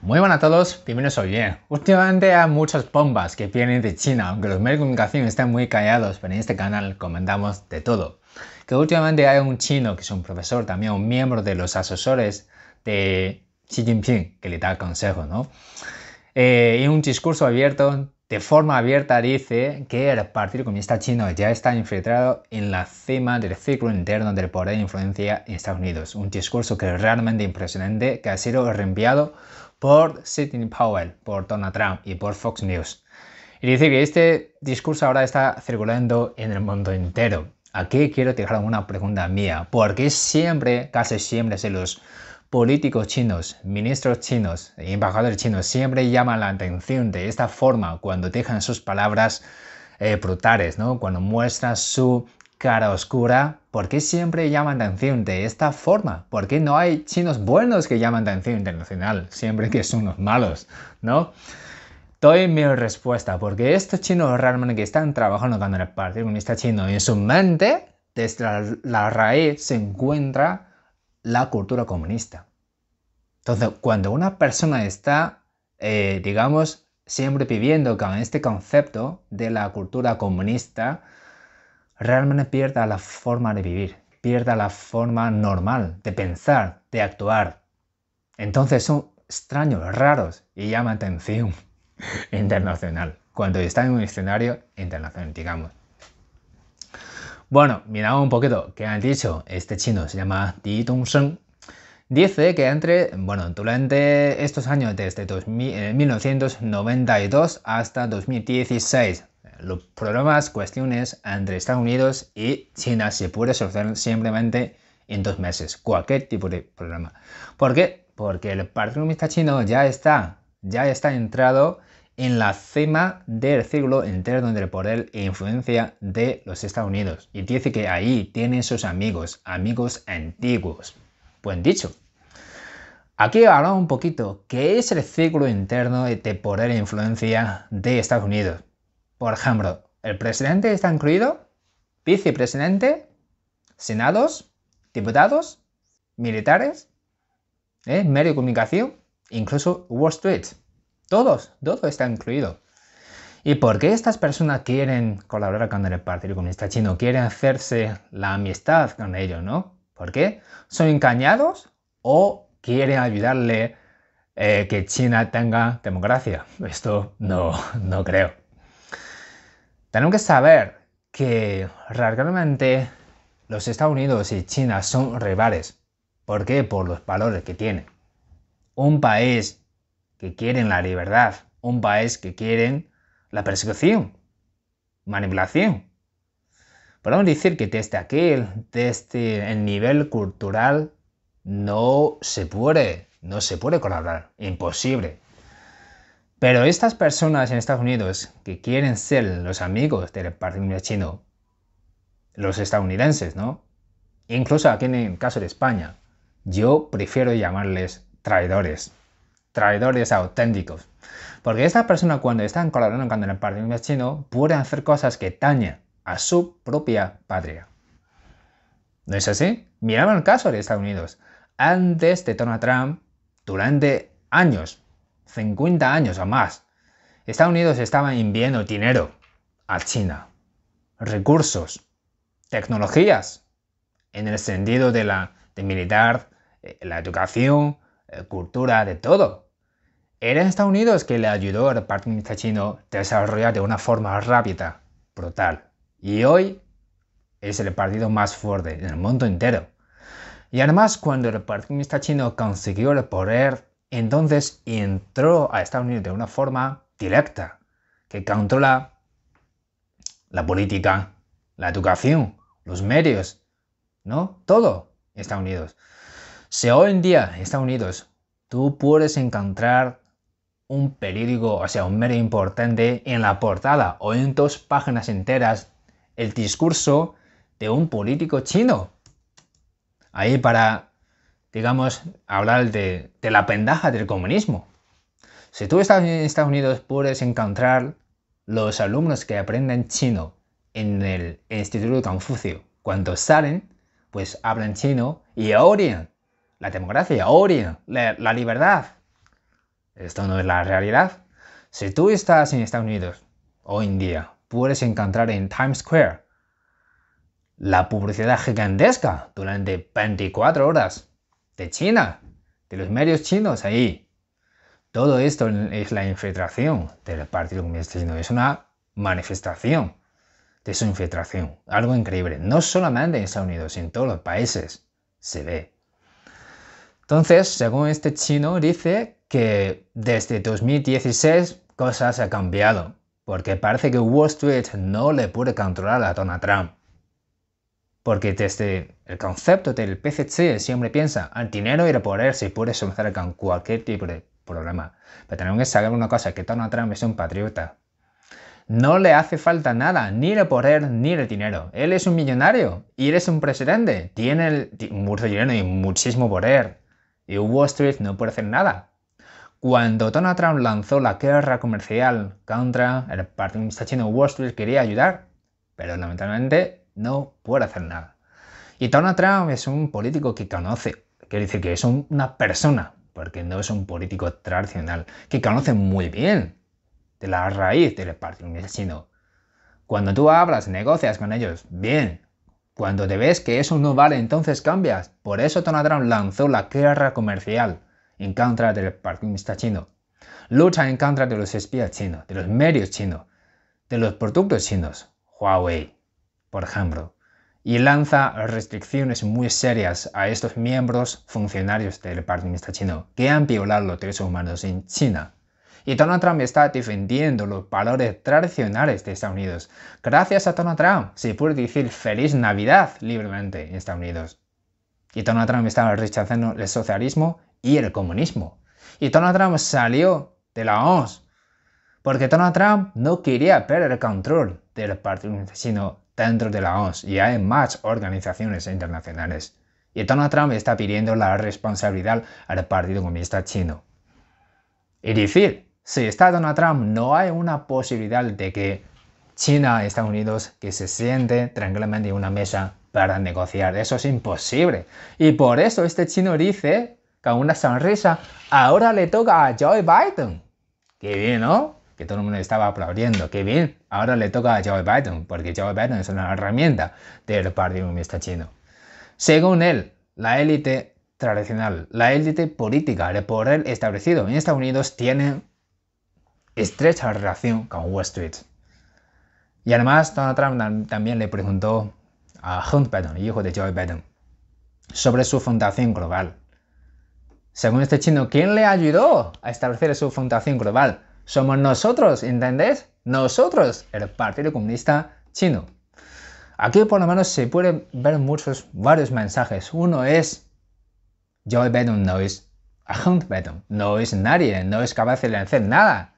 Muy buenas a todos, bienvenidos hoy bien. Últimamente hay muchas bombas que vienen de China, aunque los medios de comunicación están muy callados, pero en este canal comentamos de todo. Que últimamente hay un chino que es un profesor, también un miembro de los asesores de Xi Jinping, que le da consejo, ¿no? Eh, un discurso abierto, de forma abierta, dice que el Partido Comunista Chino ya está infiltrado en la cima del ciclo interno del poder e influencia en Estados Unidos. Un discurso que es realmente impresionante, que ha sido reenviado por Sidney Powell, por Donald Trump y por Fox News. Y dice que este discurso ahora está circulando en el mundo entero. Aquí quiero dejar una pregunta mía. ¿Por qué siempre, casi siempre, se los políticos chinos, ministros chinos, e embajadores chinos siempre llaman la atención de esta forma cuando dejan sus palabras eh, brutales, ¿no? cuando muestran su cara oscura ¿Por qué siempre llaman atención de esta forma? ¿Por qué no hay chinos buenos que llaman atención internacional? Siempre que son los malos, ¿no? Doy mi respuesta, porque estos chinos realmente que están trabajando con el Partido Comunista Chino en su mente, desde la, raíz se encuentra la cultura comunista. Entonces, cuando una persona está, eh, digamos, siempre viviendo con este concepto de la cultura comunista, realmente pierda la forma de vivir, pierda la forma normal de pensar, de actuar. Entonces son extraños, raros y llama atención internacional, cuando está en un escenario internacional, digamos. Bueno, miramos un poquito qué han dicho. Este chino se llama Di Dongsheng. Dice que entre, bueno, durante estos años, desde 1992 eh, hasta 2016, los problemas, cuestiones entre Estados Unidos y China se puede solucionar simplemente en dos meses, cualquier tipo de problema. ¿Por qué? Porque el Partido Comunista Chino ya está, ya está entrado en la cima del círculo interno entre poder e influencia de los Estados Unidos. Y dice que ahí tienen sus amigos, amigos antiguos. Buen dicho. Aquí hablamos un poquito qué es el círculo interno de poder e influencia de Estados Unidos. Por ejemplo, el presidente está incluido, vicepresidente, senados, diputados, militares, ¿eh? medio de comunicación, incluso Wall Street. Todos, todo está incluido. ¿Y por qué estas personas quieren colaborar con el Partido Comunista Chino? Quieren hacerse la amistad con ellos, ¿no? ¿Por qué? ¿Son engañados o quieren ayudarle eh, que China tenga democracia? Esto no, no creo. Tenemos que saber que radicalmente los Estados Unidos y China son rivales. ¿Por qué? Por los valores que tienen. Un país que quiere la libertad, un país que quiere la persecución, manipulación. Podemos decir que desde aquí, desde el nivel cultural, no se puede, no se puede colaborar, imposible. Pero estas personas en Estados Unidos que quieren ser los amigos del Partido Chino, los estadounidenses, ¿no? Incluso aquí en el caso de España, yo prefiero llamarles traidores, traidores auténticos. Porque estas personas cuando están colaborando con el Partido Chino pueden hacer cosas que dañan a su propia patria. ¿No es así? Miramos el caso de Estados Unidos. Antes de Donald Trump, durante años, 50 años o más, Estados Unidos estaba enviando dinero a China, recursos, tecnologías, en el sentido de la de militar, eh, la educación, eh, cultura, de todo. Era Estados Unidos que le ayudó al Partido Comunista Chino a desarrollar de una forma rápida, brutal. Y hoy es el partido más fuerte en el mundo entero. Y además, cuando el Partido Comunista Chino consiguió el poder entonces entró a Estados Unidos de una forma directa, que controla la política, la educación, los medios, ¿no? Todo Estados Unidos. Si hoy en día Estados Unidos tú puedes encontrar un periódico, o sea, un medio importante en la portada o en dos páginas enteras el discurso de un político chino. Ahí para digamos, hablar de, la pendaja del comunismo. Si tú estás en Estados Unidos puedes encontrar los alumnos que aprenden chino en el Instituto Confucio. Cuando salen, pues hablan chino y odian la democracia, odian la libertad. Esto no es la realidad. Si tú estás en Estados Unidos hoy en día, puedes encontrar en Times Square la publicidad gigantesca durante 24 horas de China, de los medios chinos ahí. Todo esto es la infiltración del Partido Comunista Chino, es una manifestación de su infiltración. Algo increíble, no solamente en Estados Unidos, en todos los países se ve. Entonces, según este chino, dice que desde 2016 cosas han cambiado, porque parece que Wall Street no le puede controlar a Donald Trump. Porque desde el concepto del PCC siempre piensa al ah, dinero y el poder se puede solucionar con cualquier tipo de problema. Pero tenemos que saber una cosa, que Donald Trump es un patriota. No le hace falta nada, ni el poder ni el dinero. Él es un millonario y él es un presidente. Tiene el, mucho dinero y muchísimo poder. Y Wall Street no puede hacer nada. Cuando Donald Trump lanzó la guerra comercial contra el Partido Chino, Wall Street quería ayudar, pero lamentablemente no puede hacer nada. Y Donald Trump es un político que conoce, quiere decir que es una persona, porque no es un político tradicional, que conoce muy bien de la raíz del partido chino. Cuando tú hablas, negocias con ellos, bien. Cuando te ves que eso no vale, entonces cambias. Por eso Donald Trump lanzó la guerra comercial en contra del Partido Chino. Lucha en contra de los espías chinos, de los medios chinos, de los productos chinos. Huawei, por ejemplo, y lanza restricciones muy serias a estos miembros funcionarios del Partido Chino que han violado los derechos humanos en China. Y Donald Trump está defendiendo los valores tradicionales de Estados Unidos. Gracias a Donald Trump se puede decir feliz Navidad libremente en Estados Unidos. Y Donald Trump está rechazando el socialismo y el comunismo. Y Donald Trump salió de la OMS porque Donald Trump no quería perder el control del Partido Chino dentro de la ONU y hay más organizaciones internacionales. Y Donald Trump está pidiendo la responsabilidad al Partido Comunista Chino. Y decir, si está Donald Trump, no hay una posibilidad de que China y Estados Unidos que se sienten tranquilamente en una mesa para negociar. Eso es imposible. Y por eso este chino dice, con una sonrisa, ahora le toca a Joe Biden. Qué bien, ¿no? que todo el mundo estaba aplaudiendo. ¡Qué bien! Ahora le toca a Joe Biden, porque Joe Biden es una herramienta del Partido Comunista Chino. Según él, la élite tradicional, la élite política, el poder establecido en Estados Unidos tiene estrecha relación con Wall Street. Y además, Donald Trump también le preguntó a Hunt Biden, hijo de Joe Biden, sobre su fundación global. Según este chino, ¿quién le ayudó a establecer su fundación global? somos nosotros, ¿entendés? Nosotros, el Partido Comunista Chino. Aquí por lo menos se pueden ver muchos, varios mensajes. Uno es, Joe Biden no es agente no es nadie, no es capaz de hacer nada.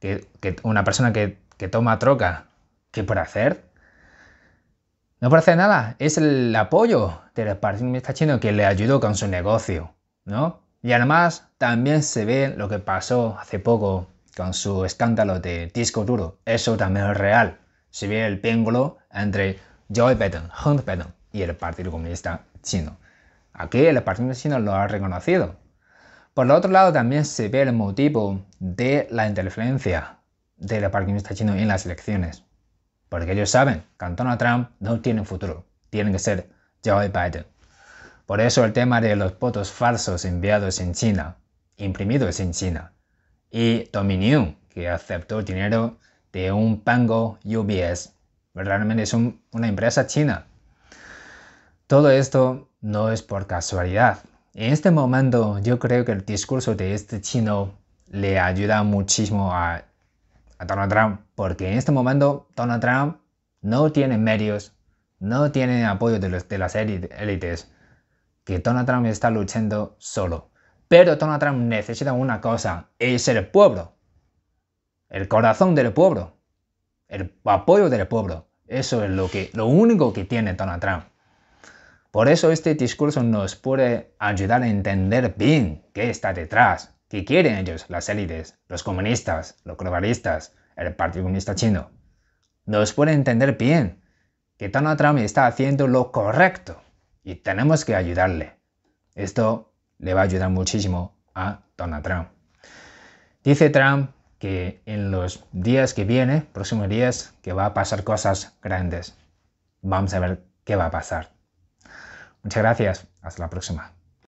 Que, una persona que, que, toma troca, ¿qué por hacer? No puede hacer nada, es el apoyo del Partido Comunista Chino que le ayudó con su negocio, ¿no? Y además también se ve lo que pasó hace poco con su escándalo de disco duro. Eso también es real. Se ve el péngulo entre Joe Biden, Hunt Biden y el Partido Comunista Chino. Aquí el Partido Chino lo ha reconocido. Por el otro lado también se ve el motivo de la interferencia del Partido Comunista Chino en las elecciones. Porque ellos saben que Donald Trump no tiene futuro. Tiene que ser Joe Biden. Por eso el tema de los votos falsos enviados en China, imprimidos en China, y Dominion, que aceptó dinero de un banco UBS, realmente es una empresa china. Todo esto no es por casualidad. En este momento yo creo que el discurso de este chino le ayuda muchísimo a, Donald Trump, porque en este momento Donald Trump no tiene medios, no tiene apoyo de las élites que Donald Trump está luchando solo. Pero Donald Trump necesita una cosa, es el pueblo. El corazón del pueblo. El apoyo del pueblo. Eso es lo, que, lo único que tiene Donald Trump. Por eso este discurso nos puede ayudar a entender bien qué está detrás, qué quieren ellos, las élites, los comunistas, los globalistas, el Partido Comunista Chino. Nos puede entender bien que Donald Trump está haciendo lo correcto y tenemos que ayudarle. Esto le va a ayudar muchísimo a Donald Trump. Dice Trump que en los días que viene, próximos días, que va a pasar cosas grandes. Vamos a ver qué va a pasar. Muchas gracias. Hasta la próxima.